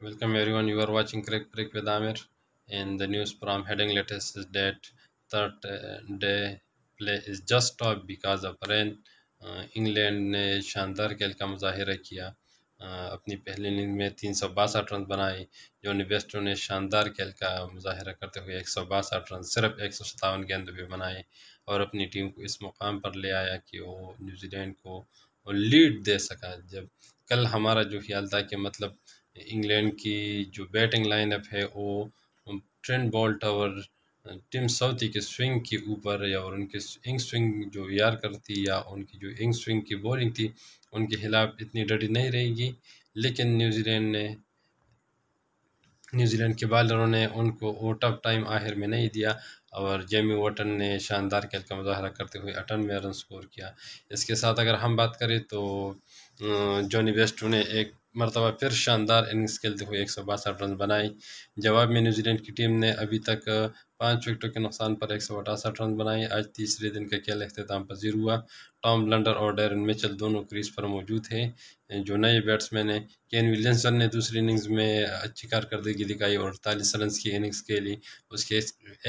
Welcome everyone. You are watching Craig Break with Amir, and the news from heading latest is that third uh, day play is just stopped because of rain. England uh, ने शानदार खेल का मुजाहरा किया uh, अपनी पहली inning में तीन सौ बासठ रन बनाए जॉनी बेस्टो ने शानदार खेल का मुजाहरा करते हुए एक सौ बासठ रन सिर्फ एक सौ सतावन गेंद पर बनाए और अपनी टीम को इस मुकाम पर ले आया कि वो न्यूजीलैंड को लीड दे सका जब कल हमारा जो ख्याल था कि मतलब इंग्लैंड की जो बैटिंग लाइनअप है वो ट्रेंड बॉल टावर टिम साउथी के स्विंग के ऊपर या और उनके इंग स्विंग जो यार करती या उनकी जो इंग स्विंग की बॉलिंग थी उनके खिलाफ इतनी डटी नहीं रहेगी लेकिन न्यूजीलैंड ने न्यूजीलैंड के बॉलरों ने उनको वो टफ टाइम आखिर में नहीं दिया और जेमी वटन ने शानदार खेल का मुजाहरा करते हुए अठानवे रन स्कोर किया इसके साथ अगर हम बात करें तो जॉनी बेस्टो ने एक मरतबा फिर शानदार इनिंग्स खेलते हुए एक सौ बासठ रन बनाए जवाब में न्यूजीलैंड की टीम ने अभी तक पाँच विकेटों के नुकसान पर एक सौ अठासठ रन बनाए आज तीसरे दिन का खेल अख्ताम पजीर हुआ टॉम लंडर और डेरन मिचल दोनों क्रीज पर मौजूद थे जो नए बैट्समैन हैं केन विलियमसन ने दूसरी इनिंग्स में अच्छी कारकर्दगी दिखाई और अड़तालीस रन की इनिंग्स के लिए उसके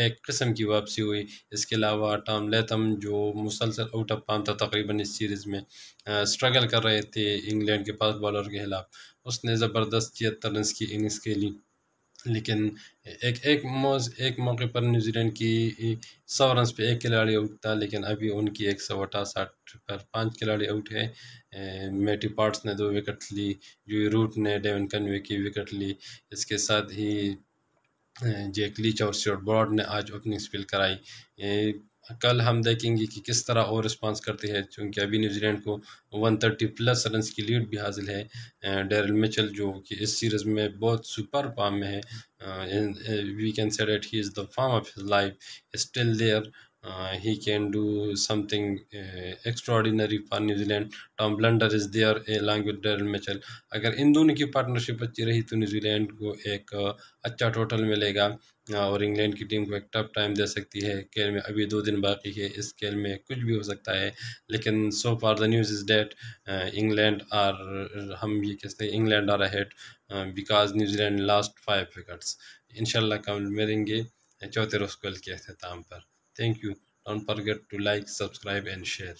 एक किस्म की वापसी हुई इसके अलावा टॉम लेथम जो मुसलसल आउट ऑफ पाम था तकरीबन इस सीरीज़ में स्ट्रगल कर रहे थे इंग्लैंड के पास बॉलर के खिलाफ उसने ज़बरदस्त छिहत्तर रन की इनिंग्स के लिए लेकिन एक एक मौज एक मौके पर न्यूजीलैंड की सौ रन पे एक खिलाड़ी आउट था लेकिन अभी उनकी एक सौ अठासठ पर पांच खिलाड़ी आउट है मेटी पार्ट्स ने दो विकेट ली जू रूट ने डेविन कन्वे की विकेट ली इसके साथ ही जेक लीच और स्टोर ब्रॉड ने आज ओपनिंग स्पिल कराई कल हम देखेंगे कि किस तरह और रिस्पांस करती है क्योंकि अभी न्यूजीलैंड को 130 प्लस रन की लीड भी हासिल है डेरल मिचल जो कि इस सीरीज़ में बहुत सुपर फॉर्म में है we can say that he is the form of his life still there uh, he can do something uh, extraordinary for New Zealand. Tom Blunder is there along with Daryl Mitchell. अगर इन दोनों की partnership अच्छी रही तो New Zealand को एक uh, अच्छा total मिलेगा uh, और इंग्लैंड की टीम को एक टफ टाइम दे सकती है खेल में अभी दो दिन बाकी है इस खेल में कुछ भी हो सकता है लेकिन सो far the news is date England are हम ये कहते हैं England are ahead because New Zealand last five wickets in कल मिलेंगे चौथे रोज के अख्ताम पर Thank you. Don't forget to like, subscribe and share.